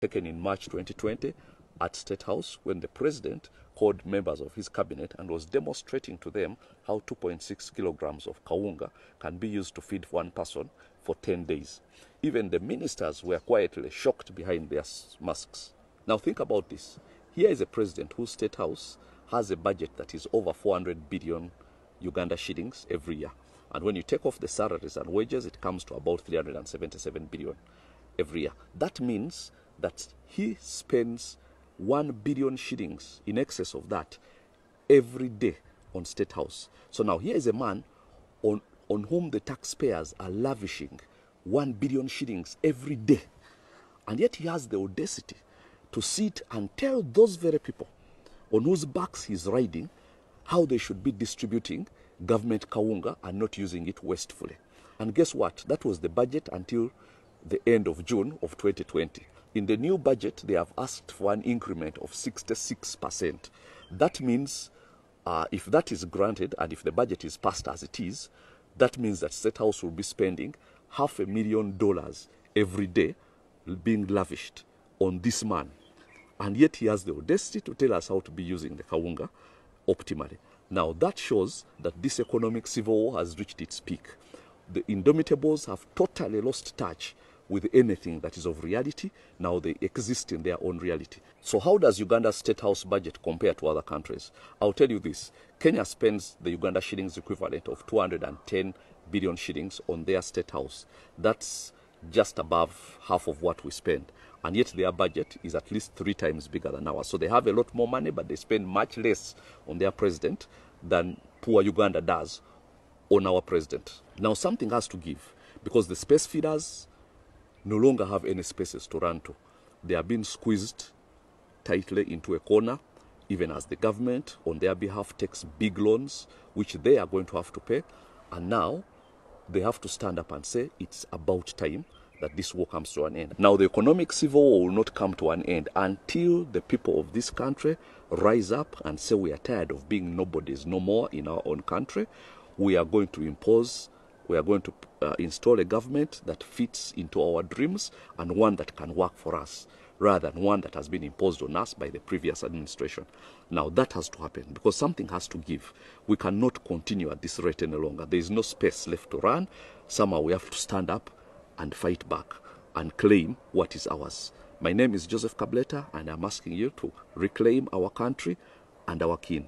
taken in March 2020 at State House when the president called members of his cabinet and was demonstrating to them how 2.6 kilograms of kaunga can be used to feed one person for 10 days. Even the ministers were quietly shocked behind their masks. Now think about this. Here is a president whose state house has a budget that is over 400 billion Uganda shillings every year. And when you take off the salaries and wages, it comes to about 377 billion every year. That means that he spends 1 billion shillings in excess of that every day on State House. So now here is a man on, on whom the taxpayers are lavishing 1 billion shillings every day. And yet he has the audacity to sit and tell those very people on whose backs he's riding how they should be distributing government kawunga and not using it wastefully. And guess what? That was the budget until the end of June of 2020. In the new budget, they have asked for an increment of 66%. That means uh, if that is granted and if the budget is passed as it is, that means that State House will be spending half a million dollars every day being lavished on this man. And yet he has the audacity to tell us how to be using the Kawunga optimally. Now that shows that this economic civil war has reached its peak. The indomitables have totally lost touch with anything that is of reality. Now they exist in their own reality. So, how does Uganda's state house budget compare to other countries? I'll tell you this Kenya spends the Uganda shillings equivalent of 210 billion shillings on their state house. That's just above half of what we spend. And yet their budget is at least three times bigger than ours. So they have a lot more money, but they spend much less on their president than poor Uganda does on our president. Now something has to give because the space feeders, no longer have any spaces to run to. They are being squeezed tightly into a corner, even as the government, on their behalf, takes big loans, which they are going to have to pay. And now they have to stand up and say, it's about time that this war comes to an end. Now, the economic civil war will not come to an end until the people of this country rise up and say, we are tired of being nobodies no more in our own country. We are going to impose we are going to uh, install a government that fits into our dreams and one that can work for us rather than one that has been imposed on us by the previous administration. Now, that has to happen because something has to give. We cannot continue at this rate any longer. There is no space left to run. Somehow we have to stand up and fight back and claim what is ours. My name is Joseph Kableta, and I'm asking you to reclaim our country and our kin.